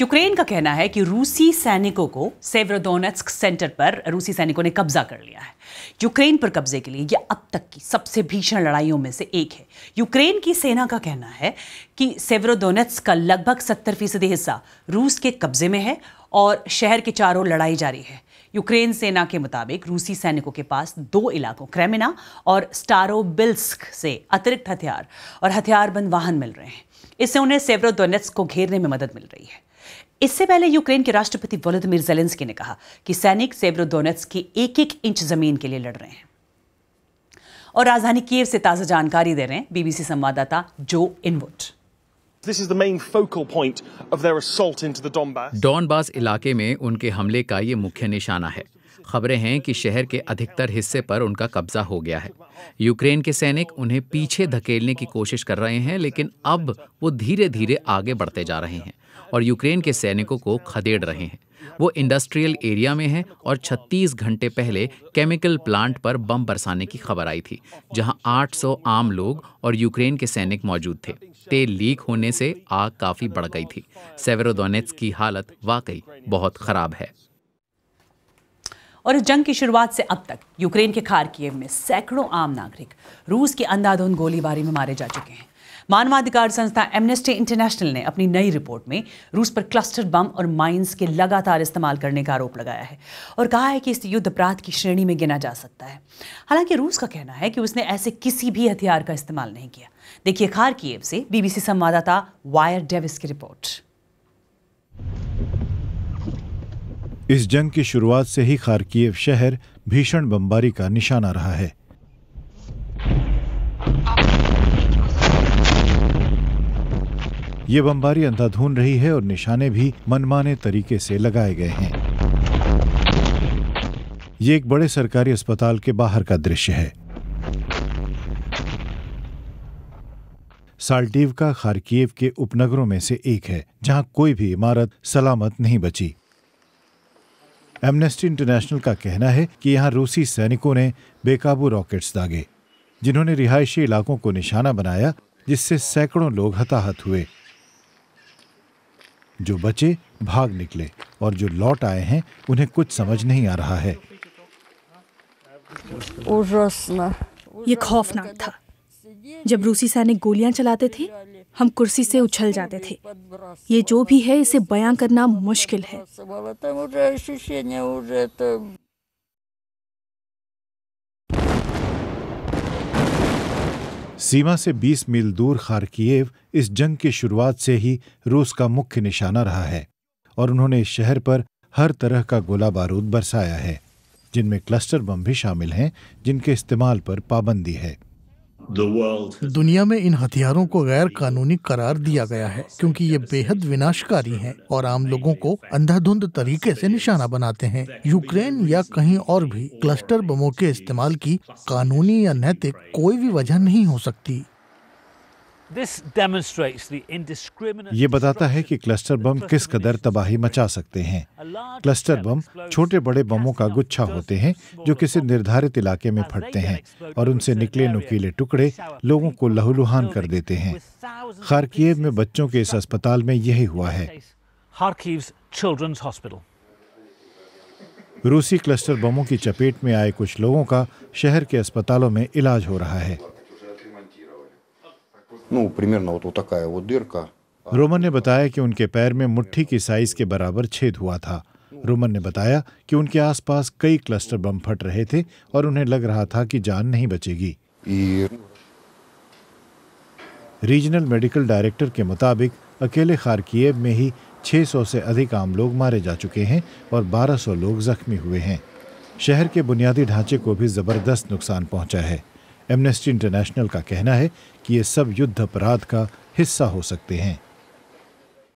Ukraine का कहना है कि रूसी सैनिकों को सेवरोदोनेस्क सेंटर पर रूसी सैनिकों ने कब्जा कर लिया है यूक्रेन पर कब्जे के लिए यह अब तक की सबसे भीषण लड़ाइयों में से एक है यूक्रेन की सेना का कहना है कि सेवरोदोनेस्क का लगभग सत्तर फीसदी हिस्सा रूस के कब्जे में है और शहर के चारों लड़ाई जारी है यूक्रेन सेना के मुताबिक रूसी सैनिकों के पास दो इलाकों क्रेमिना और स्टारोबिल्स्क से अतिरिक्त हथियार और हथियारबंद वाहन मिल रहे हैं इससे उन्हें सेवरोदोनेस्क को घेरने में मदद मिल रही है इससे पहले यूक्रेन के राष्ट्रपति वोलोदिमिर जेलेंस्की ने कहा कि सैनिक सेब्रोदोनेट्स की एक एक इंच जमीन के लिए लड़ रहे हैं और राजधानी कीव से ताजा जानकारी दे रहे हैं बीबीसी संवाददाता जो इनवुट This is the main focal point of their assault into the Donbass. Donbass इलाके में उनके हमले का ये मुख्य निशाना है खबरें हैं कि शहर के अधिकतर हिस्से पर उनका कब्जा हो गया है यूक्रेन के सैनिक उन्हें पीछे धकेलने की कोशिश कर रहे हैं लेकिन अब वो धीरे धीरे आगे बढ़ते जा रहे हैं और यूक्रेन के सैनिकों को खदेड़ रहे हैं वो इंडस्ट्रियल एरिया में हैं और 36 घंटे पहले केमिकल प्लांट पर बम बरसाने की खबर आई थी जहां 800 आम लोग और यूक्रेन के सैनिक मौजूद थे तेल लीक होने से आग काफी बढ़ गई थी सेवेरोदोनेट्स की हालत वाकई बहुत खराब है और इस जंग की शुरुआत से अब तक यूक्रेन के खारकीव में सैकड़ों आम नागरिक रूस की अंधाधुंध गोलीबारी में मारे जा चुके हैं मानवाधिकार संस्था एमनेस्टी इंटरनेशनल ने अपनी नई रिपोर्ट में रूस पर क्लस्टर बम और माइंस के लगातार इस्तेमाल करने का आरोप लगाया है और कहा है कि इस युद्ध अपराध की श्रेणी में गिना जा सकता है हालांकि रूस का कहना है कि उसने ऐसे किसी भी हथियार का इस्तेमाल नहीं किया देखिए खारकीव से बीबीसी संवाददाता वायर डेविस की रिपोर्ट इस जंग की शुरुआत से ही खारकीव शहर भीषण बमबारी का निशाना रहा है ये बमबारी अंधाधुन रही है और निशाने भी मनमाने तरीके से लगाए गए हैं ये एक बड़े सरकारी अस्पताल के बाहर का दृश्य है साल्टीव का खारकीव के उपनगरों में से एक है जहां कोई भी इमारत सलामत नहीं बची एमनेस्टी इंटरनेशनल का कहना है कि यहाँ रूसी सैनिकों ने बेकाबू रॉकेट्स दागे जिन्होंने रिहायशी इलाकों को निशाना बनाया जिससे सैकड़ों लोग हताहत हुए जो बचे भाग निकले और जो लौट आए हैं उन्हें कुछ समझ नहीं आ रहा है ये खौफनाक था जब रूसी सैनिक गोलियां चलाते थे हम कुर्सी से उछल जाते थे ये जो भी है इसे बयां करना मुश्किल है सीमा से 20 मील दूर खारकीव इस जंग की शुरुआत से ही रूस का मुख्य निशाना रहा है और उन्होंने इस शहर पर हर तरह का गोला बारूद बरसाया है जिनमें क्लस्टर बम भी शामिल हैं जिनके इस्तेमाल पर पाबंदी है दुनिया में इन हथियारों को गैर कानूनी करार दिया गया है क्योंकि ये बेहद विनाशकारी हैं और आम लोगों को अंधाधुंध तरीके से निशाना बनाते हैं यूक्रेन या कहीं और भी क्लस्टर बमों के इस्तेमाल की कानूनी या नैतिक कोई भी वजह नहीं हो सकती ये बताता है कि क्लस्टर बम किस कदर तबाही मचा सकते हैं क्लस्टर बम छोटे बड़े बमों का गुच्छा होते हैं जो किसी निर्धारित इलाके में फटते हैं और उनसे निकले नुकीले टुकड़े लोगों को लहूलुहान कर देते हैं खारकीव में बच्चों के इस अस्पताल में यही हुआ है रूसी क्लस्टर बमों की चपेट में आए कुछ लोगों का शहर के अस्पतालों में इलाज हो रहा है रोमन ने बताया कि उनके पैर में मुट्ठी की साइज के बराबर छेद हुआ था रोमन ने बताया कि उनके आसपास कई क्लस्टर बम फट रहे थे और उन्हें लग रहा था कि जान नहीं बचेगी रीजनल मेडिकल डायरेक्टर के मुताबिक अकेले खारकीव में ही 600 से अधिक आम लोग मारे जा चुके हैं और 1200 लोग जख्मी हुए हैं शहर के बुनियादी ढांचे को भी ज़बरदस्त नुकसान पहुंचा है एमनेस्टी इंटरनेशनल का कहना है कि ये सब युद्ध अपराध का हिस्सा हो सकते हैं